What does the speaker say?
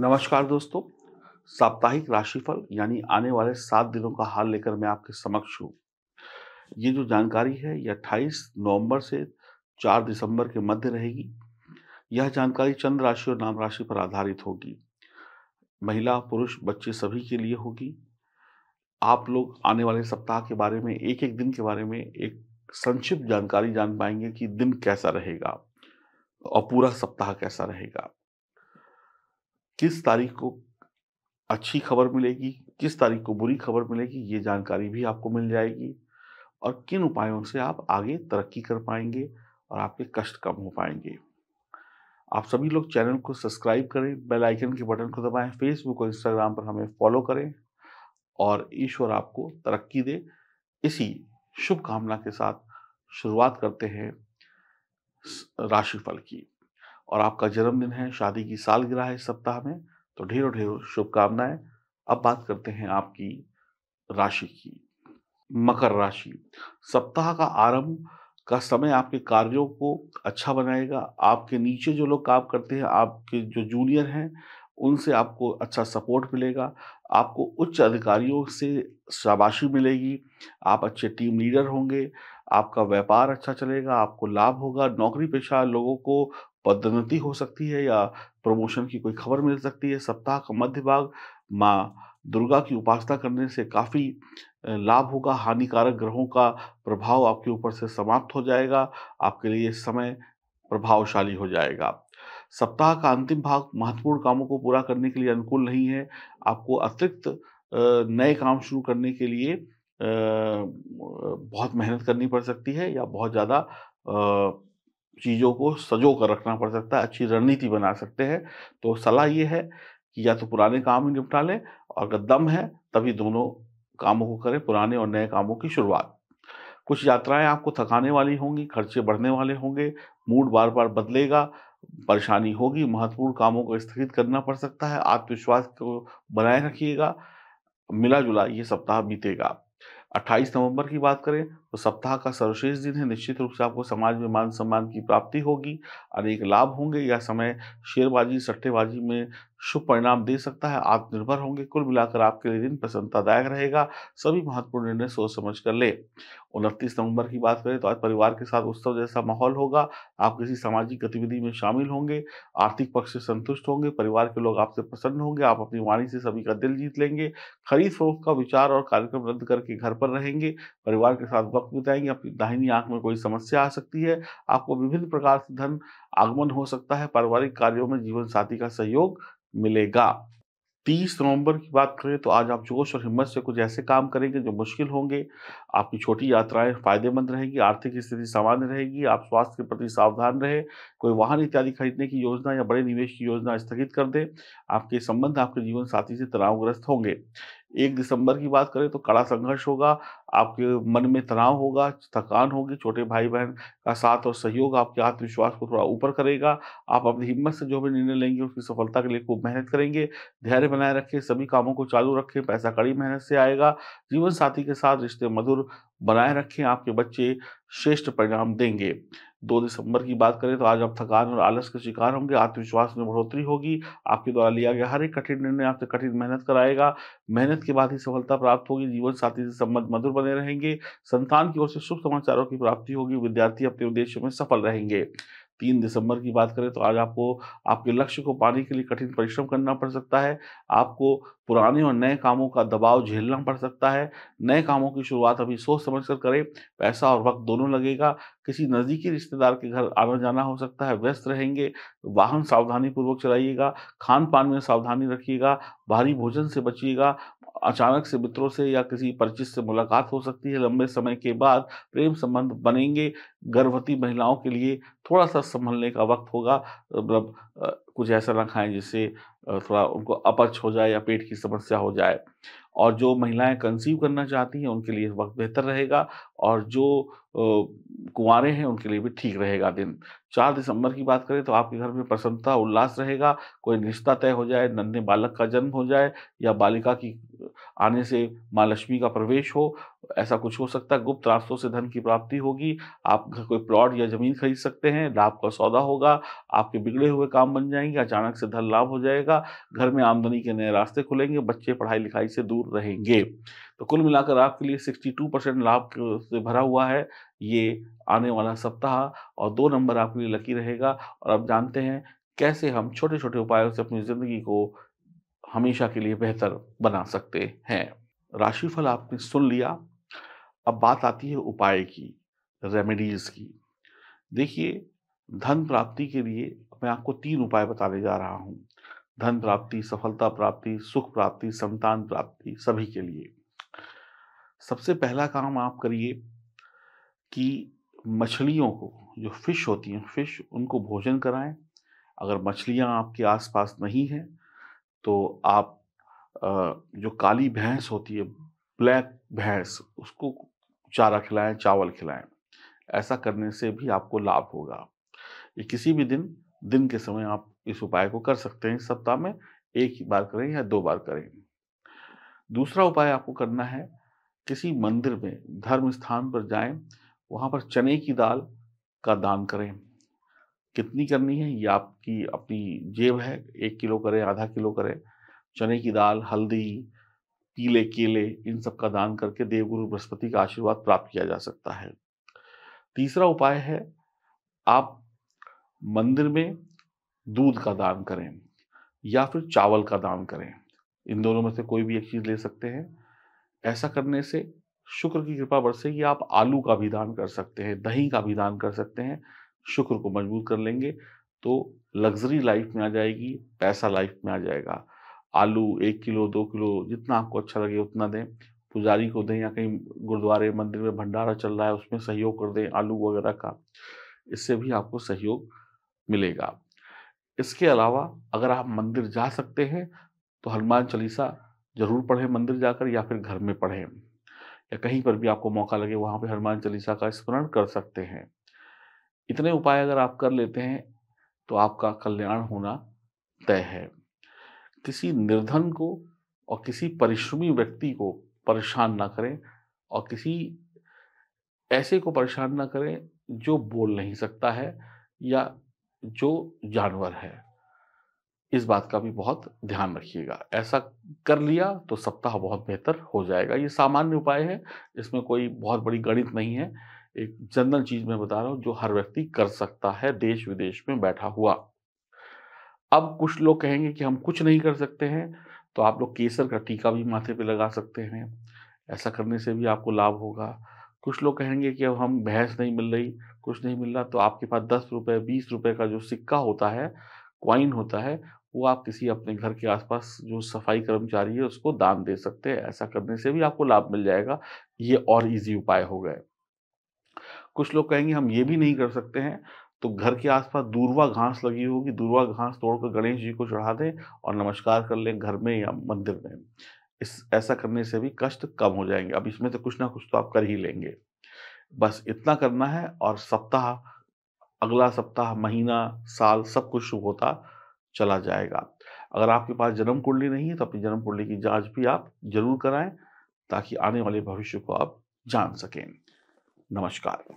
नमस्कार दोस्तों साप्ताहिक राशिफल यानी आने वाले सात दिनों का हाल लेकर मैं आपके समक्ष हूँ ये जो जानकारी है ये अट्ठाईस नवंबर से चार दिसंबर के मध्य रहेगी यह जानकारी चंद्र राशि और नाम राशि पर आधारित होगी महिला पुरुष बच्चे सभी के लिए होगी आप लोग आने वाले सप्ताह के बारे में एक एक दिन के बारे में एक संक्षिप्त जानकारी जान पाएंगे कि दिन कैसा रहेगा और पूरा सप्ताह कैसा रहेगा किस तारीख को अच्छी खबर मिलेगी किस तारीख को बुरी खबर मिलेगी ये जानकारी भी आपको मिल जाएगी और किन उपायों से आप आगे तरक्की कर पाएंगे और आपके कष्ट कम हो पाएंगे आप सभी लोग चैनल को सब्सक्राइब करें बेल आइकन के बटन को दबाएं फेसबुक और इंस्टाग्राम पर हमें फॉलो करें और ईश्वर आपको तरक्की दे इसी शुभकामना के साथ शुरुआत करते हैं राशिफल की और आपका जन्मदिन है शादी की सालगिरह है सप्ताह में तो ढेरों ढेरों शुभकामनाएं अब बात करते हैं आपकी राशि की मकर राशि सप्ताह का आरंभ का समय आपके कार्यों को अच्छा बनाएगा आपके नीचे जो लोग काम करते हैं आपके जो जूनियर हैं उनसे आपको अच्छा सपोर्ट मिलेगा आपको उच्च अधिकारियों से शाबाशी मिलेगी आप अच्छे टीम लीडर होंगे आपका व्यापार अच्छा चलेगा आपको लाभ होगा नौकरी पेशा लोगों को पदोन्नति हो सकती है या प्रमोशन की कोई खबर मिल सकती है सप्ताह का मध्य भाग माँ दुर्गा की उपासना करने से काफ़ी लाभ होगा हानिकारक ग्रहों का प्रभाव आपके ऊपर से समाप्त हो जाएगा आपके लिए समय प्रभावशाली हो जाएगा सप्ताह का अंतिम भाग महत्वपूर्ण कामों को पूरा करने के लिए अनुकूल नहीं है आपको अतिरिक्त नए काम शुरू करने के लिए बहुत मेहनत करनी पड़ सकती है या बहुत ज़्यादा चीज़ों को सजो कर रखना पड़ सकता है अच्छी रणनीति बना सकते हैं तो सलाह ये है कि या तो पुराने काम ही निपटा लें और अगर दम है तभी दोनों कामों को करें पुराने और नए कामों की शुरुआत कुछ यात्राएं आपको थकाने वाली होंगी खर्चे बढ़ने वाले होंगे मूड बार बार बदलेगा परेशानी होगी महत्वपूर्ण कामों को स्थगित करना पड़ सकता है आत्मविश्वास को बनाए रखिएगा मिला जुला ये सप्ताह बीतेगा 28 नवंबर की बात करें तो सप्ताह का सर्वश्रेष्ठ दिन है निश्चित रूप से आपको समाज में मान सम्मान की प्राप्ति होगी अनेक लाभ होंगे यह समय शेयरबाजी सट्टेबाजी में शुभ परिणाम दे सकता है आत्मनिर्भर होंगे कुल मिलाकर आपके लिए दिन प्रसन्नतादायक रहेगा सभी महत्वपूर्ण निर्णय सोच समझ कर ले उनतीस नवंबर की बात करें तो आज परिवार के साथ उत्सव जैसा माहौल होगा आप किसी सामाजिक गतिविधि में शामिल होंगे आर्थिक पक्ष से संतुष्ट होंगे परिवार के लोग आपसे प्रसन्न होंगे आप अपनी वाणी से सभी का दिल जीत लेंगे खरीद फरोख का विचार और कार्यक्रम रद्द करके घर पर रहेंगे परिवार के साथ वक्त बिताएंगे अपनी दाहिनी आंख में कोई समस्या आ सकती है आपको विभिन्न प्रकार से धन आगमन हो सकता है पारिवारिक कार्यों में जीवन साथी का सहयोग मिलेगा तीस नवंबर की बात करें तो आज आप जोश और हिम्मत से कुछ ऐसे काम करेंगे जो मुश्किल होंगे आपकी छोटी यात्राएं फायदेमंद रहेगी आर्थिक स्थिति सामान्य रहेगी आप स्वास्थ्य के प्रति सावधान रहे कोई वाहन इत्यादि खरीदने की योजना या बड़े निवेश की योजना स्थगित कर दें आपके संबंध आपके जीवन साथी से तनावग्रस्त होंगे एक दिसंबर की बात करें तो कड़ा संघर्ष होगा आपके मन में तनाव होगा थकान होगी छोटे भाई बहन का साथ और सहयोग आपके आत्मविश्वास को थोड़ा ऊपर करेगा आप अपनी हिम्मत से जो भी निर्णय लेंगे उसकी सफलता के लिए खूब मेहनत करेंगे धैर्य बनाए रखें सभी कामों को चालू रखें पैसा कड़ी मेहनत से आएगा जीवन साथी के साथ रिश्ते मधुर और बनाए रखें आपके बच्चे श्रेष्ठ परिणाम देंगे दो दिसंबर की बात करें तो आज आप थकान और आलस के शिकार होंगे आत्मविश्वास में बढ़ोतरी होगी आपके द्वारा लिया गया हर एक कठिन निर्णय आपसे कठिन मेहनत कराएगा मेहनत के बाद ही सफलता प्राप्त होगी जीवन साथी से संबंध मधुर बने रहेंगे संतान की ओर से शुभ समाचारों की प्राप्ति होगी विद्यार्थी अपने उद्देश्य में सफल रहेंगे तीन दिसंबर की बात करें तो आज आपको आपके लक्ष्य को पाने के लिए कठिन परिश्रम करना पड़ सकता है आपको पुराने और नए कामों का दबाव झेलना पड़ सकता है नए कामों की शुरुआत अभी सोच समझ कर करें पैसा और वक्त दोनों लगेगा किसी नज़दीकी रिश्तेदार के घर आना जाना हो सकता है व्यस्त रहेंगे वाहन सावधानी पूर्वक चलाइएगा खान पान में सावधानी रखिएगा भारी भोजन से बचिएगा अचानक से मित्रों से या किसी परिचित से मुलाकात हो सकती है लंबे समय के बाद प्रेम संबंध बनेंगे गर्भवती महिलाओं के लिए थोड़ा सा संभलने का वक्त होगा मतलब कुछ ऐसा ना खाएं जिससे थोड़ा उनको अपच हो जाए या पेट की समस्या हो जाए और जो महिलाएं कंसीव करना चाहती हैं उनके लिए वक्त बेहतर रहेगा और जो कुंवारे हैं उनके लिए भी ठीक रहेगा दिन चार दिसंबर की बात करें तो आपके घर में प्रसन्नता उल्लास रहेगा कोई रिश्ता तय हो जाए नन्हे बालक का जन्म हो जाए या बालिका की आने से माँ लक्ष्मी का प्रवेश हो ऐसा कुछ हो सकता है गुप्त रास्तों से धन की प्राप्ति होगी आप घर कोई प्लॉट या जमीन खरीद सकते हैं लाभ का सौदा होगा आपके बिगड़े हुए काम बन जाएंगे अचानक से धन लाभ हो जाएगा घर में आमदनी के नए रास्ते खुलेंगे बच्चे पढ़ाई लिखाई से दूर रहेंगे तो कुल मिलाकर आपके लिए 62 परसेंट लाभ से भरा हुआ है ये आने वाला सप्ताह और दो नंबर आपके लिए लकी रहेगा और आप जानते हैं कैसे हम छोटे छोटे उपायों से अपनी ज़िंदगी को हमेशा के लिए बेहतर बना सकते हैं राशिफल आपने सुन लिया अब बात आती है उपाय की रेमेडीज़ की देखिए धन प्राप्ति के लिए मैं आपको तीन उपाय बताने जा रहा हूँ धन प्राप्ति सफलता प्राप्ति सुख प्राप्ति संतान प्राप्ति सभी के लिए सबसे पहला काम आप करिए कि मछलियों को जो फिश होती हैं फिश उनको भोजन कराएं अगर मछलियां आपके आसपास नहीं हैं तो आप जो काली भैंस होती है ब्लैक भैंस उसको चारा खिलाएं चावल खिलाएं ऐसा करने से भी आपको लाभ होगा ये किसी भी दिन दिन के समय आप इस उपाय को कर सकते हैं सप्ताह में एक ही बार करें या दो बार करें दूसरा उपाय आपको करना है किसी मंदिर में धर्म स्थान पर जाएं वहाँ पर चने की दाल का दान करें कितनी करनी है ये आपकी अपनी जेब है एक किलो करें आधा किलो करें चने की दाल हल्दी पीले केले इन सब का दान करके देवगुरु बृहस्पति का आशीर्वाद प्राप्त किया जा सकता है तीसरा उपाय है आप मंदिर में दूध का दान करें या फिर चावल का दान करें इन दोनों में से कोई भी एक चीज़ ले सकते हैं ऐसा करने से शुक्र की कृपा बरसेगी आप आलू का भी दान कर सकते हैं दही का भी दान कर सकते हैं शुक्र को मजबूत कर लेंगे तो लग्जरी लाइफ में आ जाएगी पैसा लाइफ में आ जाएगा आलू एक किलो दो किलो जितना आपको अच्छा लगे उतना दें पुजारी को दें या कहीं गुरुद्वारे मंदिर में भंडारा चल रहा है उसमें सहयोग कर दें आलू वगैरह का इससे भी आपको सहयोग मिलेगा इसके अलावा अगर आप मंदिर जा सकते हैं तो हनुमान चालीसा जरूर पढ़ें मंदिर जाकर या फिर घर में पढ़ें या कहीं पर भी आपको मौका लगे वहाँ पर हनुमान चालीसा का स्मरण कर सकते हैं इतने उपाय अगर आप कर लेते हैं तो आपका कल्याण होना तय है किसी निर्धन को और किसी परिश्रमी व्यक्ति को परेशान ना करें और किसी ऐसे को परेशान ना करें जो बोल नहीं सकता है या जो जानवर है इस बात का भी बहुत ध्यान रखिएगा ऐसा कर लिया तो सप्ताह बहुत बेहतर हो जाएगा ये सामान्य उपाय है इसमें कोई बहुत बड़ी गणित नहीं है एक जनरल चीज मैं बता रहा हूँ जो हर व्यक्ति कर सकता है देश विदेश में बैठा हुआ अब कुछ लोग कहेंगे कि हम कुछ नहीं कर सकते हैं तो आप लोग केसर का टीका भी माथे पे लगा सकते हैं ऐसा करने से भी आपको लाभ होगा कुछ लोग कहेंगे कि अब हम भैंस नहीं मिल रही कुछ नहीं मिल रहा तो आपके पास दस रुपये बीस रुपये का जो सिक्का होता है क्वाइन होता है वो आप किसी अपने घर के आसपास जो सफाई कर्मचारी है उसको दान दे सकते हैं ऐसा करने से भी आपको लाभ मिल जाएगा ये और इजी उपाय हो गए कुछ लोग कहेंगे हम ये भी नहीं कर सकते हैं तो घर के आसपास दूरवा घास लगी होगी दूरवा घास तोड़कर गणेश जी को चढ़ा दें और नमस्कार कर लें घर में या मंदिर में इस ऐसा करने से भी कष्ट कम हो जाएंगे अब इसमें तो कुछ ना कुछ तो आप कर ही लेंगे बस इतना करना है और सप्ताह अगला सप्ताह महीना साल सब कुछ शुभ होता चला जाएगा अगर आपके पास जन्म कुंडली नहीं है तो अपनी जन्म कुंडली की जांच भी आप जरूर कराएं ताकि आने वाले भविष्य को आप जान सकें नमस्कार